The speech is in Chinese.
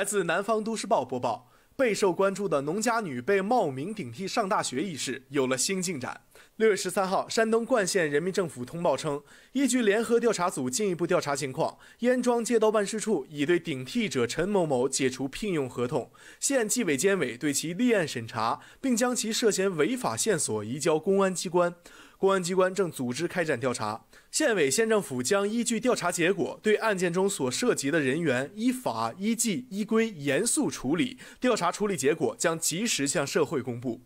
来自南方都市报播报，备受关注的农家女被冒名顶替上大学一事有了新进展。六月十三号，山东冠县人民政府通报称，依据联合调查组进一步调查情况，燕庄街道办事处已对顶替者陈某某解除聘用合同，县纪委监委对其立案审查，并将其涉嫌违法线索移交公安机关。公安机关正组织开展调查，县委、县政府将依据调查结果，对案件中所涉及的人员依法依纪依规严肃处理。调查处理结果将及时向社会公布。